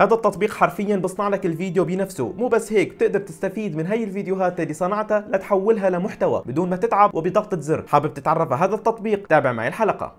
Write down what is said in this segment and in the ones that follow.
هذا التطبيق حرفيا بصنع لك الفيديو بنفسه مو بس هيك بتقدر تستفيد من هي الفيديوهات اللي صنعتها لتحولها لمحتوى بدون ما تتعب وبضغطة زر حابب تتعرف على هذا التطبيق تابع معي الحلقة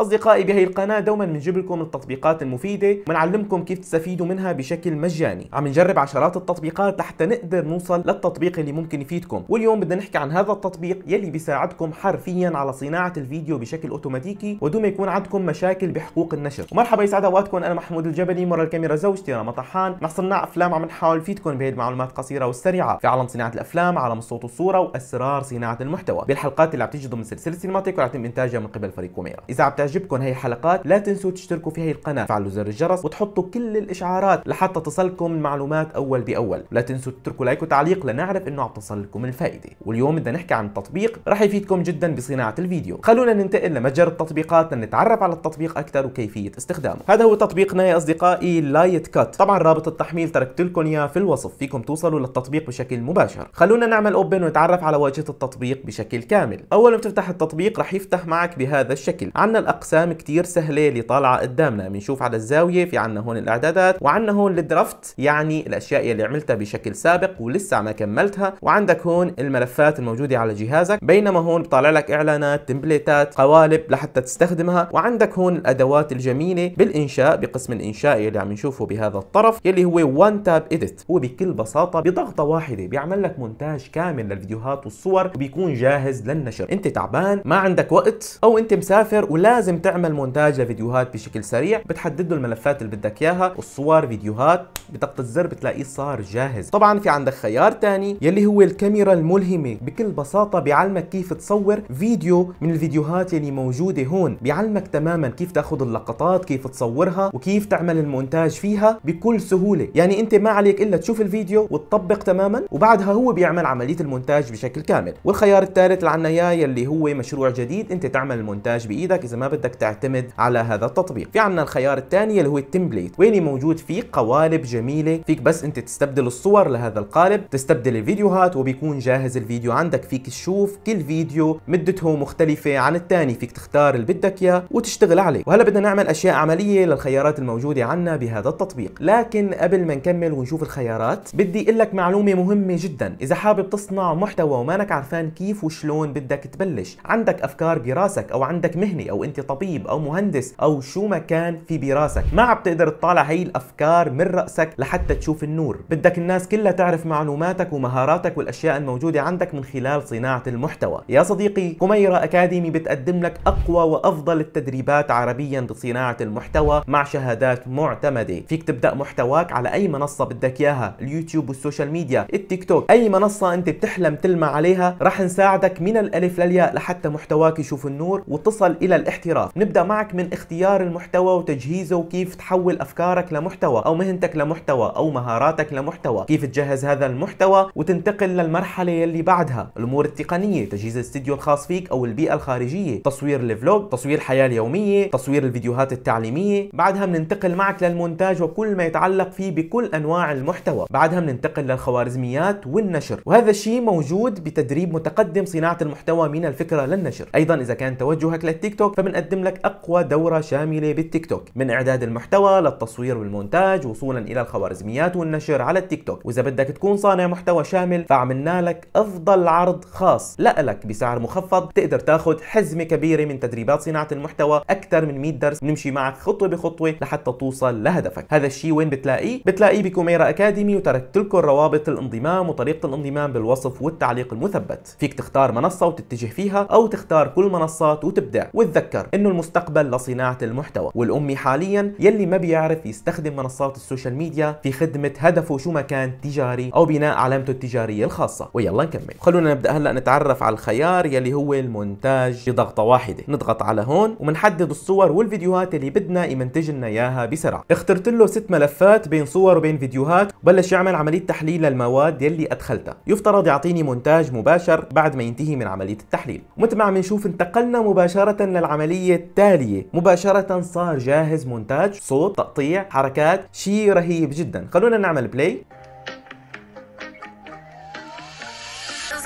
أصدقائي بهي القناة دوما بنجيب لكم التطبيقات المفيدة وبنعلمكم كيف تستفيدوا منها بشكل مجاني عم نجرب عشرات التطبيقات لحتى نقدر نوصل للتطبيق اللي ممكن يفيدكم واليوم بدنا نحكي عن هذا التطبيق يلي بيساعدكم حرفيا على صناعة الفيديو بشكل أوتوماتيكي ودون ما يكون عندكم مشاكل بحقوق النشر ومرحبا يسعد أوقاتكم أنا محمود الجبلي مرة الكاميرا زوجتي رنا طحان مع صناع أفلام عم نحاول نفيدكم بهي المعلومات القصيرة والسريعة في عالم صناعة الأفلام عالم الصوت والصورة وأسرار صناعة المحتوى بالحلقات اللي عم تجي ضمن سلسلة سينماتيك وعم يتم إنتاجها من قبل فريق كوميرا إذا عم تعجبكم هي الحلقات لا تنسوا تشتركوا في هي القناه فعلوا زر الجرس وتحطوا كل الاشعارات لحتى تصلكم المعلومات اول باول لا تنسوا تتركوا لايك وتعليق لنعرف انه عم تصلكم الفائده واليوم بدنا نحكي عن تطبيق رح يفيدكم جدا بصناعه الفيديو خلونا ننتقل لمتجر التطبيقات لنتعرف على التطبيق اكثر وكيفيه استخدامه هذا هو تطبيقنا يا اصدقائي لايت كات طبعا رابط التحميل تركت لكم اياه في الوصف فيكم توصلوا للتطبيق بشكل مباشر خلونا نعمل اوبن ونتعرف على واجهه التطبيق بشكل كامل اول ما تفتح التطبيق رح يفتح معك بهذا الشكل عندنا اقسام كتير سهله اللي طالعه قدامنا بنشوف على الزاويه في عندنا هون الاعدادات وعندنا هون الدرافت يعني الاشياء اللي عملتها بشكل سابق ولسه ما كملتها وعندك هون الملفات الموجوده على جهازك بينما هون بطالع لك اعلانات تمبليتات قوالب لحتى تستخدمها وعندك هون الادوات الجميله بالانشاء بقسم الانشاء اللي عم نشوفه بهذا الطرف يلي هو وان تاب اديت هو بكل بساطه بضغطه واحده بيعمل لك مونتاج كامل للفيديوهات والصور وبيكون جاهز للنشر انت تعبان ما عندك وقت او انت مسافر ولا لازم تعمل مونتاج لفيديوهات بشكل سريع بتحدد له الملفات اللي بدك اياها والصور فيديوهات بضغط الزر بتلاقيه صار جاهز طبعا في عندك خيار ثاني يلي هو الكاميرا الملهمه بكل بساطه بيعلمك كيف تصور فيديو من الفيديوهات اللي موجوده هون بيعلمك تماما كيف تاخذ اللقطات كيف تصورها وكيف تعمل المونتاج فيها بكل سهوله يعني انت ما عليك الا تشوف الفيديو وتطبق تماما وبعدها هو بيعمل عمليه المونتاج بشكل كامل والخيار الثالث اللي عندنا اياه يلي هو مشروع جديد انت تعمل المونتاج بايدك اذا ما بدك تعتمد على هذا التطبيق في عندنا الخيار الثاني اللي هو التمبليت وين موجود فيه قوالب جميله فيك بس انت تستبدل الصور لهذا القالب تستبدل الفيديوهات وبيكون جاهز الفيديو عندك فيك تشوف كل فيديو مدته مختلفه عن الثاني فيك تختار اللي بدك اياه وتشتغل عليه وهلا بدنا نعمل اشياء عمليه للخيارات الموجوده عندنا بهذا التطبيق لكن قبل ما نكمل ونشوف الخيارات بدي اقول لك معلومه مهمه جدا اذا حابب تصنع محتوى ومانك عارفان كيف وشلون بدك تبلش عندك افكار براسك او عندك مهنه او انت كطبيب او مهندس او شو ما كان في براسك ما عم تقدر تطالع هي الافكار من راسك لحتى تشوف النور بدك الناس كلها تعرف معلوماتك ومهاراتك والاشياء الموجوده عندك من خلال صناعه المحتوى يا صديقي كميرا اكاديمي بتقدم لك اقوى وافضل التدريبات عربيا بصناعه المحتوى مع شهادات معتمده فيك تبدا محتواك على اي منصه بدك اياها اليوتيوب والسوشيال ميديا التيك توك اي منصه انت بتحلم تلمع عليها رح نساعدك من الالف للياء لحتى محتواك يشوف النور وتصل الى الاحتراف الاعتراف نبدا معك من اختيار المحتوى وتجهيزه وكيف تحول افكارك لمحتوى او مهنتك لمحتوى او مهاراتك لمحتوى كيف تجهز هذا المحتوى وتنتقل للمرحله يلي بعدها الامور التقنيه تجهيز الاستديو الخاص فيك او البيئه الخارجيه تصوير الفلوج تصوير الحياه اليوميه تصوير الفيديوهات التعليميه بعدها بننتقل معك للمونتاج وكل ما يتعلق فيه بكل انواع المحتوى بعدها بننتقل للخوارزميات والنشر وهذا الشيء موجود بتدريب متقدم صناعه المحتوى من الفكره للنشر ايضا اذا كان توجهك للتيك توك فمن نقدم لك اقوى دوره شامله بالتيك توك من اعداد المحتوى للتصوير والمونتاج وصولا الى الخوارزميات والنشر على التيك توك واذا بدك تكون صانع محتوى شامل فعملنا لك افضل عرض خاص لك بسعر مخفض تقدر تاخذ حزمه كبيره من تدريبات صناعه المحتوى اكثر من 100 درس بنمشي معك خطوه بخطوه لحتى توصل لهدفك هذا الشيء وين بتلاقيه بتلاقيه بكوميرا اكاديمي وتركت لكم روابط الانضمام وطريقه الانضمام بالوصف والتعليق المثبت فيك تختار منصه وتتجه فيها او تختار كل المنصات وتبدع وتذكر انه المستقبل لصناعه المحتوى والامي حاليا يلي ما بيعرف يستخدم منصات السوشيال ميديا في خدمه هدفه شو ما كان تجاري او بناء علامته التجاريه الخاصه ويلا نكمل خلونا نبدا هلا نتعرف على الخيار يلي هو المونتاج بضغطه واحده نضغط على هون وبنحدد الصور والفيديوهات اللي بدنا يمنتج لنا اياها بسرعه اخترت له ست ملفات بين صور وبين فيديوهات وبلش يعمل عمليه تحليل للمواد يلي ادخلتها يفترض يعطيني مونتاج مباشر بعد ما ينتهي من عمليه التحليل ومثل ما عم نشوف انتقلنا مباشره للعمليه الخلفية التالية مباشرة صار جاهز مونتاج صوت تقطيع حركات شيء رهيب جدا خلونا نعمل بلاي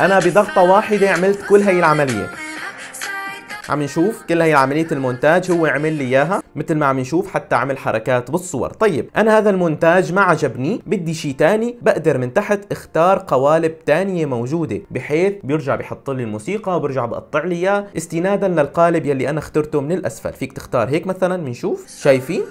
أنا بضغطة واحدة عملت كل هاي العملية عم نشوف كل هي عمليه المونتاج هو عمل لي اياها مثل ما عم نشوف حتى عمل حركات بالصور طيب انا هذا المونتاج ما عجبني بدي شيء ثاني بقدر من تحت اختار قوالب ثانيه موجوده بحيث بيرجع بحط لي الموسيقى وبرجع بقطع لي اياه استنادا للقالب يلي انا اخترته من الاسفل فيك تختار هيك مثلا بنشوف شايفين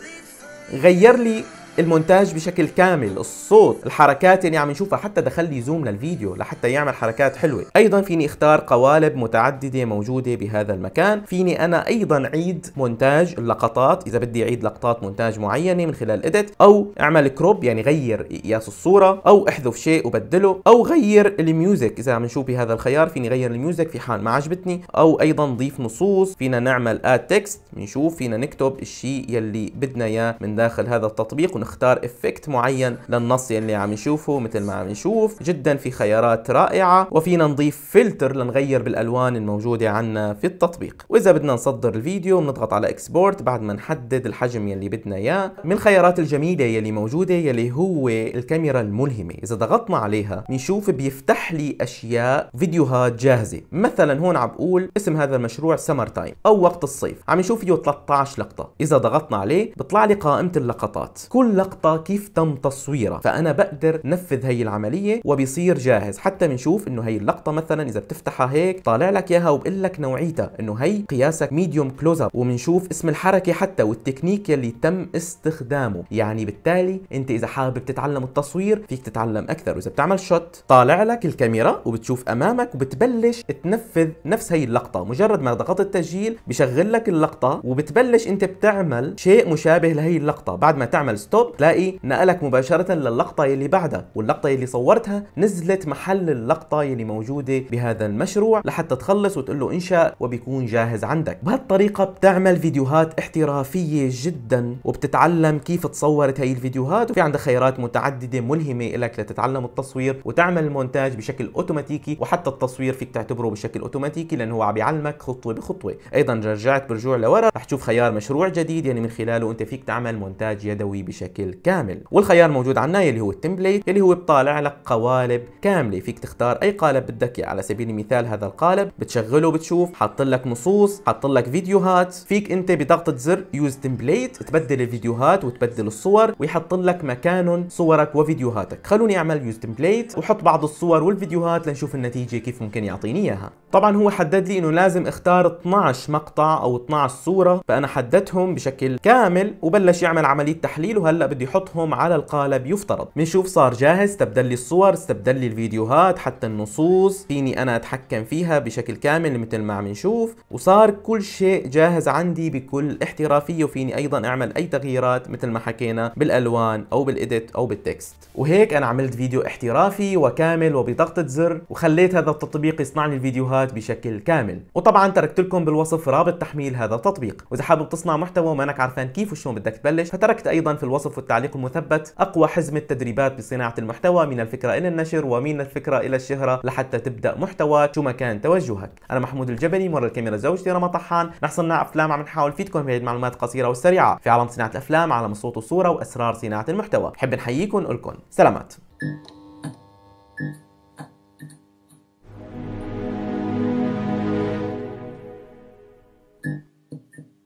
غير لي المونتاج بشكل كامل الصوت الحركات اللي عم نشوفها حتى دخل لي زوم للفيديو لحتى يعمل حركات حلوه ايضا فيني اختار قوالب متعدده موجوده بهذا المكان فيني انا ايضا عيد مونتاج اللقطات اذا بدي اعيد لقطات مونتاج معينه من خلال اديت او اعمل كروب يعني غير قياس الصوره او احذف شيء وبدله او غير الميوزك اذا عم نشوف بهذا الخيار فيني غير الميوزك في حال ما عجبتني او ايضا ضيف نصوص فينا نعمل اد تكست بنشوف فينا نكتب الشيء يلي بدنا اياه من داخل هذا التطبيق ونختار افكت معين للنص اللي عم نشوفه مثل ما عم نشوف جدا في خيارات رائعة وفينا نضيف فلتر لنغير بالالوان الموجودة عنا في التطبيق واذا بدنا نصدر الفيديو بنضغط على اكسبورت بعد ما نحدد الحجم يلي بدنا اياه من الخيارات الجميلة يلي موجودة يلي هو الكاميرا الملهمة اذا ضغطنا عليها بنشوف بيفتح لي اشياء فيديوهات جاهزة مثلا هون عم بقول اسم هذا المشروع سمر تايم او وقت الصيف عم نشوف فيديو 13 لقطة اذا ضغطنا عليه بيطلع لي قائمة اللقطات كل لقطه كيف تم تصويرها فانا بقدر نفذ هي العمليه وبيصير جاهز حتى بنشوف انه هي اللقطه مثلا اذا بتفتحها هيك طالع لك اياها وبقول لك نوعيتها انه هي قياسك ميديوم كلوز اب وبنشوف اسم الحركه حتى والتكنيك يلي تم استخدامه يعني بالتالي انت اذا حابب تتعلم التصوير فيك تتعلم اكثر واذا بتعمل شوت طالع لك الكاميرا وبتشوف امامك وبتبلش تنفذ نفس هي اللقطه مجرد ما ضغطت التسجيل بشغل لك اللقطه وبتبلش انت بتعمل شيء مشابه لهي اللقطه بعد ما تعمل ستوب بالظبط تلاقي نقلك مباشره للقطه يلي بعدها واللقطه يلي صورتها نزلت محل اللقطه يلي موجوده بهذا المشروع لحتى تخلص وتقول له انشاء وبيكون جاهز عندك بهالطريقه بتعمل فيديوهات احترافيه جدا وبتتعلم كيف تصورت هي الفيديوهات وفي عندك خيارات متعدده ملهمه لك لتتعلم التصوير وتعمل المونتاج بشكل اوتوماتيكي وحتى التصوير فيك تعتبره بشكل اوتوماتيكي لانه هو عم بيعلمك خطوه بخطوه ايضا رجعت برجوع لورا رح تشوف خيار مشروع جديد يعني من خلاله انت فيك تعمل مونتاج يدوي بشكل بشكل كامل والخيار موجود عنا اللي هو التمبليت اللي هو بطالع لك قوالب كامله فيك تختار اي قالب بدك اياه يعني على سبيل المثال هذا القالب بتشغله بتشوف حاط لك نصوص حاط لك فيديوهات فيك انت بضغطه زر يوز تمبليت تبدل الفيديوهات وتبدل الصور ويحط لك مكانهم صورك وفيديوهاتك خلوني اعمل يوز تمبليت وحط بعض الصور والفيديوهات لنشوف النتيجه كيف ممكن يعطيني اياها طبعا هو حدد لي انه لازم اختار 12 مقطع او 12 صوره فانا حددتهم بشكل كامل وبلش يعمل عمليه تحليل وهلا بدي احطهم على القالب يفترض بنشوف صار جاهز استبدل لي الصور استبدل لي الفيديوهات حتى النصوص فيني انا اتحكم فيها بشكل كامل مثل ما عم نشوف وصار كل شيء جاهز عندي بكل احترافيه وفيني ايضا اعمل اي تغييرات مثل ما حكينا بالالوان او بالاديت او بالتكست وهيك انا عملت فيديو احترافي وكامل وبضغطه زر وخليت هذا التطبيق يصنع لي الفيديوهات بشكل كامل وطبعا تركت لكم بالوصف رابط تحميل هذا التطبيق واذا حابب تصنع محتوى وما انك عارفان كيف وشلون بدك تبلش فتركت ايضا في الوصف في التعليق المثبت أقوى حزمة تدريبات بصناعة المحتوى من الفكرة إلى النشر ومن الفكرة إلى الشهرة لحتى تبدأ محتوى شو ما كان توجهك أنا محمود الجبلي مرة الكاميرا زوجتي رما طحان نحن صناع أفلام عم نحاول نفيدكم بهذه المعلومات القصيرة والسريعة في عالم صناعة الأفلام عالم صوت وصورة وأسرار صناعة المحتوى بحب نحييكم ونقول سلامات